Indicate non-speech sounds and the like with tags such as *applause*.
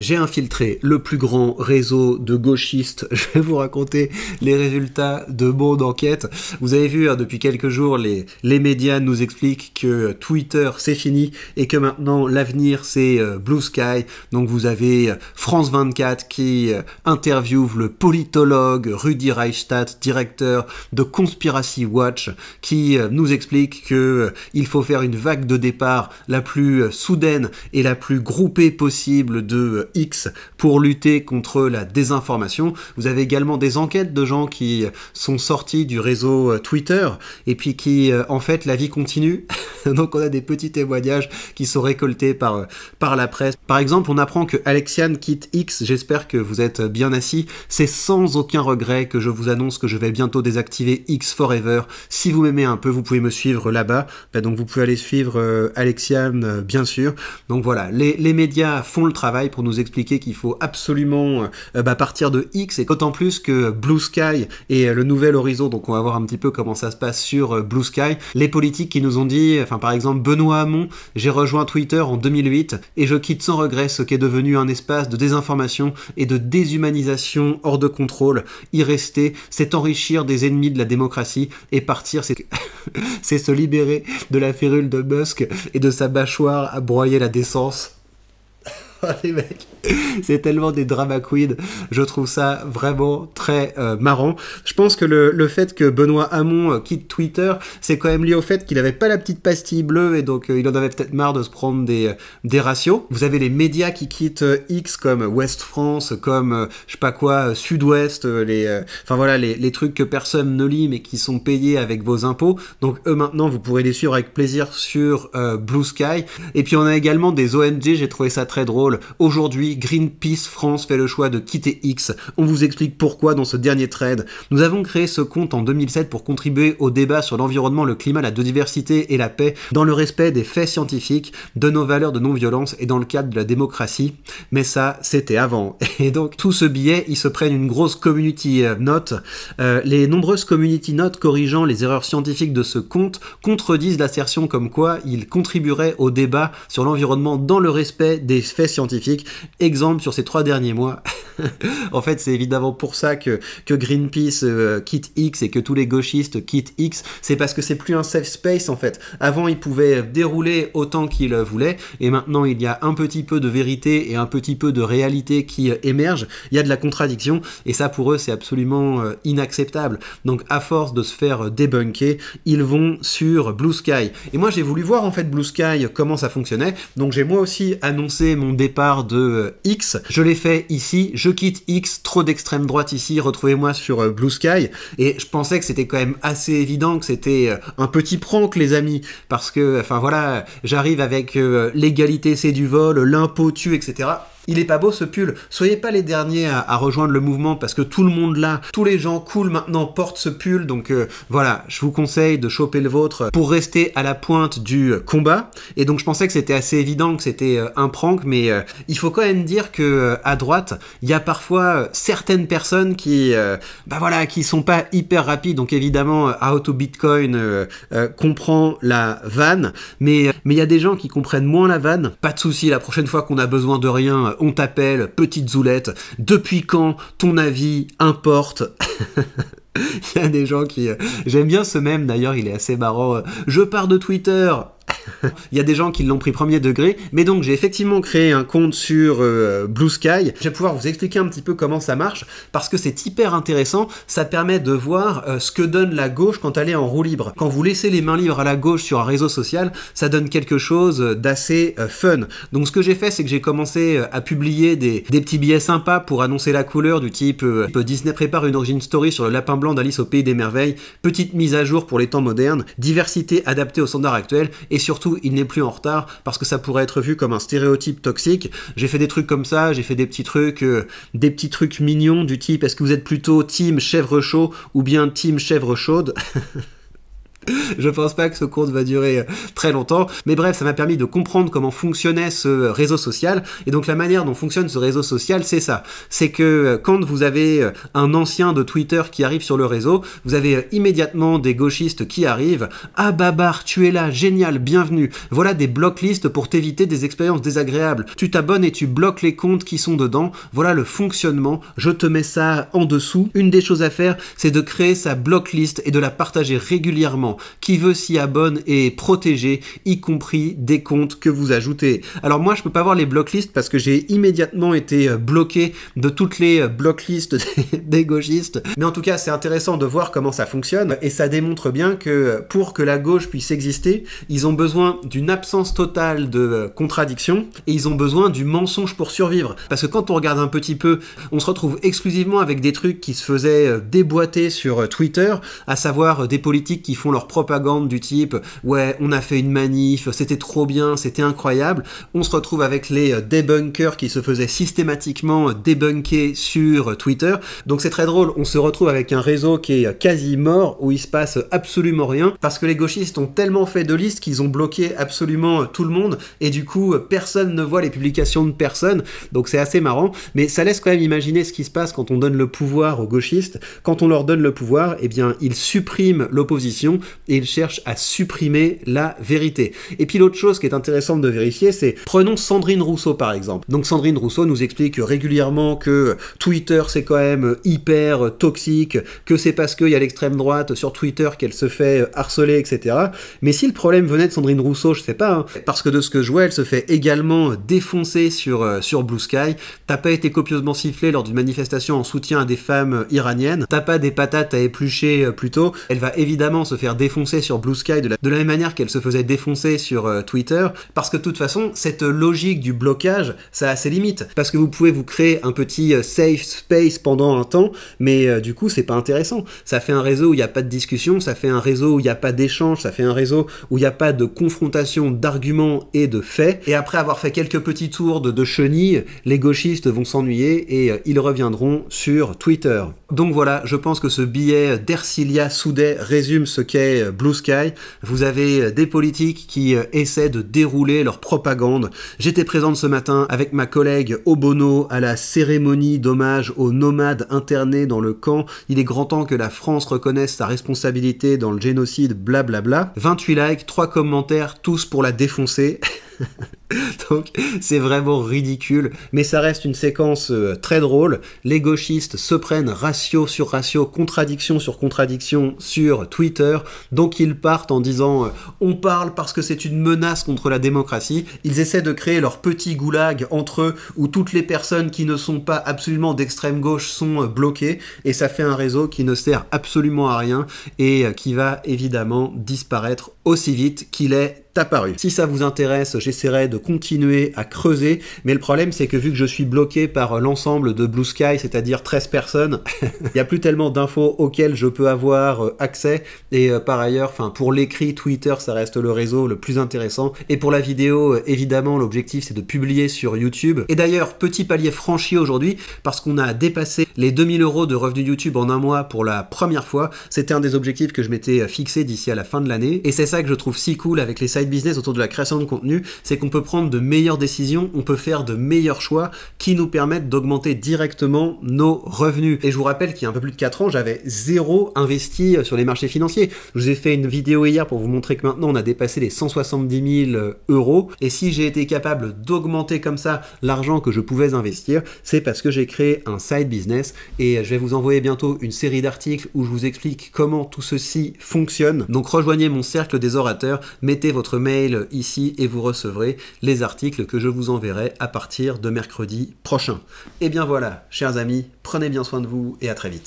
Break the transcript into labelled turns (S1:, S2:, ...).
S1: J'ai infiltré le plus grand réseau de gauchistes. *laughs* Je vais vous raconter les résultats de mon enquête. Vous avez vu, hein, depuis quelques jours, les, les médias nous expliquent que Twitter, c'est fini et que maintenant, l'avenir, c'est euh, Blue Sky. Donc, vous avez euh, France 24 qui euh, interviewe le politologue Rudi Reichstadt, directeur de Conspiracy Watch, qui nous explique que il faut faire une vague de départ la plus soudaine et la plus groupée possible de X pour lutter contre la désinformation. Vous avez également des enquêtes de gens qui sont sortis du réseau euh, Twitter et puis qui, euh, en fait, la vie continue. *laughs* Donc on a des petits témoignages qui sont récoltés par, euh, par la presse. Par exemple, on apprend que Alexiane quitte X. J'espère que vous êtes bien assis. C'est sans aucun regret que je vous annonce que je vais bientôt désactiver X Forever. Si vous m'aimez un peu, vous pouvez me suivre là-bas. Bah, donc vous pouvez aller suivre Alexiane bien sûr. Donc voilà, les, les médias font le travail pour nous expliquer qu'il faut absolument euh, bah, partir de X, et d'autant plus que Blue Sky et euh, le Nouvel Horizon, donc on va voir un petit peu comment ça se passe sur euh, Blue Sky, les politiques qui nous ont dit, enfin par exemple Benoît Hamon, j'ai rejoint Twitter en 2008 et je quitte sans regret ce qui est devenu un espace de désinformation et de déshumanisation hors de contrôle. Y rester, c'est enrichir des ennemis de la démocratie et partir, c'est *laughs* se libérer de la férule de Musk et de sa bâchoire à broyer la décence. *laughs* Oh, les mecs, c'est tellement des drama Je trouve ça vraiment très euh, marrant. Je pense que le, fait que Benoît Hamon euh, quitte Twitter, c'est quand même lié au fait qu'il n'avait pas la petite pastille bleue et donc euh, il en avait peut-être marre de se prendre des, des ratios. Vous avez les médias qui quittent X comme West France, comme je sais pas quoi, Sud-Ouest, les, enfin voilà, les, les, trucs que personne ne lit mais qui sont payés avec vos impôts. Donc eux maintenant, vous pourrez les suivre avec plaisir sur Blue Sky. Et puis on a également des ONG, j'ai trouvé ça très drôle Aujourd'hui, Greenpeace France fait le choix de quitter X. On vous explique pourquoi dans ce dernier trade. Nous avons créé ce compte en 2007 pour contribuer au débat sur l'environnement, le climat, la biodiversité et la paix dans le respect des faits scientifiques, de nos valeurs de non-violence et dans le cadre de la démocratie. Mais ça, c'était avant. *laughs* Et donc, tout ce billet, ils se prennent une grosse community euh, note. Euh, les nombreuses community notes corrigeant les erreurs scientifiques de ce compte contredisent l'assertion comme quoi il contribuerait au débat sur l'environnement dans le respect des faits scientifiques scientifique Exemple sur ces trois derniers mois. *laughs* en fait, c'est évidemment pour ça que, que Greenpeace euh, quitte X et que tous les gauchistes quittent X. C'est parce que c'est plus un safe space en fait. Avant, ils pouvaient dérouler autant qu'ils voulaient et maintenant il y a un petit peu de vérité et un petit peu de réalité qui émergent. Euh, émerge. Il y a de la contradiction et ça pour eux c'est absolument euh, inacceptable. Donc à force de se faire débunker, ils vont sur Blue Sky. Et moi j'ai voulu voir en fait Blue Sky comment ça fonctionnait. Donc j'ai moi aussi annoncé mon de euh, X. Je l'ai fait ici, je quitte X, trop d'extrême droite ici, retrouvez-moi sur euh, Blue Sky. Et je pensais que c'était quand même assez évident que c'était euh, un petit prank, les amis, parce que, enfin voilà, j'arrive avec l'égalité c'est du vol, l'impôt tue, etc il est pas beau ce pull. Soyez pas les derniers à, rejoindre le mouvement parce que tout le monde là, tous les gens cool maintenant portent ce pull. Donc euh, voilà, je vous conseille de choper le vôtre pour rester à la pointe du euh, combat. Et donc je pensais que c'était assez évident que c'était euh, un prank, mais il faut quand même dire que à droite, il y a parfois certaines personnes qui, bah voilà, qui sont pas hyper rapides. Donc évidemment, Auto Bitcoin comprend la vanne, mais mais il y a des gens qui comprennent moins la vanne. Pas de souci, la prochaine fois qu'on a besoin de rien, on t'appelle petite zoulette, depuis quand ton avis importe *laughs* Il y a des gens qui... Euh, j'aime bien ce même d'ailleurs, il est assez marrant. Euh, je pars de Twitter, *laughs* Il y a des gens qui l'ont pris premier degré. Mais donc, j'ai effectivement créé un compte sur euh, Blue Sky. Je vais pouvoir vous expliquer un petit peu comment ça marche parce que c'est hyper intéressant. Ça permet de voir euh, ce que donne la gauche quand elle est en roue libre. Quand vous laissez les mains libres à la gauche sur un réseau social, ça donne quelque chose d'assez euh, fun. Donc, ce que j'ai fait, c'est que j'ai commencé à publier des, petits billets sympas pour annoncer la couleur du type Disney prépare une origin story sur le lapin blanc d'Alice au pays des merveilles, petite mise à jour pour les temps modernes, diversité adaptée aux standards actuels et sur il n'est plus en retard parce que ça pourrait être vu comme un stéréotype toxique. J'ai fait des trucs comme ça, j'ai fait des petits trucs, euh, des petits trucs mignons du type est-ce que vous êtes plutôt team chèvre chaud ou bien team chèvre chaude *laughs* *laughs* je pense pas que ce compte va durer euh, très longtemps. Mais bref, ça m'a permis de comprendre comment fonctionnait ce euh, réseau social. Et donc la manière dont fonctionne ce réseau social, c'est ça. C'est que euh, quand vous avez un ancien de Twitter qui arrive sur le réseau, vous avez immédiatement des gauchistes qui arrivent. Ah Babar, tu es là, génial, bienvenue. Voilà des blocklists pour t'éviter des expériences désagréables. Tu t'abonnes et tu bloques les comptes qui sont dedans. Voilà le fonctionnement. Je te mets ça en dessous. Une des choses à faire, c'est de créer sa blocklist et de la partager régulièrement qui veut s'y abonne et protéger y compris des comptes que vous ajoutez. Alors moi, je peux pas voir les blocklists parce que j'ai immédiatement été euh, bloqué de toutes les euh, blocklists *laughs* des gauchistes. Mais en tout cas, c'est intéressant de voir comment ça fonctionne et ça démontre bien que euh, pour que la gauche puisse exister, ils ont besoin d'une absence totale de contradiction et ils ont besoin du mensonge pour survivre. Parce que quand on regarde un petit peu, on se retrouve exclusivement avec des trucs qui se faisaient déboîter sur Twitter, à savoir des politiques qui font leur propagande du type ouais on a fait une manif, c'était trop bien, c'était incroyable. On se retrouve avec les euh, débunkers qui se faisaient systématiquement euh, débunker sur euh, Twitter. Donc c'est très drôle, on se retrouve avec un réseau qui est quasi mort où il se passe absolument rien parce que les gauchistes ont tellement fait de listes qu'ils ont bloqué absolument tout le monde et du coup personne ne voit les publications de personne. Donc c'est assez marrant, mais ça laisse quand même imaginer ce qui se passe quand on donne le pouvoir aux gauchistes. Quand on leur donne le pouvoir, eh bien ils suppriment l'opposition et il cherche à supprimer la vérité. Et puis l'autre chose qui est intéressante de vérifier, c'est prenons Sandrine Rousseau par exemple. Donc Sandrine Rousseau nous explique régulièrement que Twitter c'est quand même hyper toxique, que c'est parce qu'il y a l'extrême droite sur Twitter qu'elle se fait harceler, etc. Mais si le problème venait de Sandrine Rousseau, je sais pas, hein, parce que de ce que je vois, elle se fait également défoncer sur, euh, sur Blue Sky. T'as pas été copieusement sifflé lors d'une manifestation en soutien à des femmes iraniennes. T'as pas des patates à éplucher euh, plutôt. Elle va évidemment se faire défoncer sur Blue Sky de la, même manière qu'elle se faisait défoncer sur euh, Twitter, parce que de toute façon, cette logique du blocage, ça a ses limites, parce que vous pouvez vous créer un petit euh, safe space pendant un temps, mais euh, du coup, c'est pas intéressant. Ça fait un réseau où il n'y a pas de discussion, ça fait un réseau où il n'y a pas d'échange, ça fait un réseau où il n'y a pas de confrontation d'arguments et de faits, et après avoir fait quelques petits tours de, de chenilles, les gauchistes vont s'ennuyer et ils reviendront sur Twitter. Donc voilà, je pense que ce billet d'Ercilia Soudet résume ce qu'est euh, blue sky. Vous avez euh, des politiques qui euh, essaient de dérouler leur propagande. J'étais présente ce matin avec ma collègue Obono à la cérémonie d'hommage aux nomades internés dans le camp. Il est grand temps que la France reconnaisse sa responsabilité dans le génocide, blablabla. 28 likes, 3 commentaires, tous pour la défoncer. *laughs* *laughs* Donc c'est vraiment ridicule, mais ça reste une séquence euh, très drôle. Les gauchistes se prennent ratio sur ratio, contradiction sur contradiction sur Twitter. Donc ils partent en disant euh, on parle parce que c'est une menace contre la démocratie. Ils essaient de créer leur petit goulag entre eux où toutes les personnes qui ne sont pas absolument d'extrême gauche sont euh, bloquées et ça fait un réseau qui ne sert absolument à rien et qui va évidemment disparaître aussi vite qu'il est apparu. Si ça vous intéresse, j'essaierai de continuer à creuser, mais le problème c'est que vu que je suis bloqué par l'ensemble de Blue Sky, c'est-à-dire 13 personnes, *laughs* il n'y a plus tellement d'infos auxquelles je peux avoir euh, accès, et euh, par ailleurs, enfin pour l'écrit, Twitter, ça reste le réseau le plus intéressant, et pour la vidéo, euh, évidemment, l'objectif c'est de publier sur YouTube. Et d'ailleurs, petit palier franchi aujourd'hui, parce qu'on a dépassé les 2000 euros de revenus YouTube en un mois pour la première fois, c'était un des objectifs que je m'étais fixé d'ici à la fin de l'année, et c'est ça que je trouve si cool avec les sites business autour de la création de contenu, c'est qu'on peut prendre de meilleures décisions, on peut faire de meilleurs choix qui nous permettent d'augmenter directement nos revenus. Et je vous rappelle qu'il y a un peu plus de 4 ans, j'avais zéro investi euh, sur les marchés financiers. Je vous ai fait une vidéo hier pour vous montrer que maintenant on a dépassé les 170 000 euh, euros. Et si j'ai été capable d'augmenter comme ça l'argent que je pouvais investir, c'est parce que j'ai créé un side business. Et euh, je vais vous envoyer bientôt une série d'articles où je vous explique comment tout ceci fonctionne. Donc rejoignez mon cercle des orateurs, mettez votre mail ici et vous recevrez les articles que je vous enverrai à partir de mercredi prochain. Et eh bien voilà, chers amis, prenez bien soin de vous et à très vite.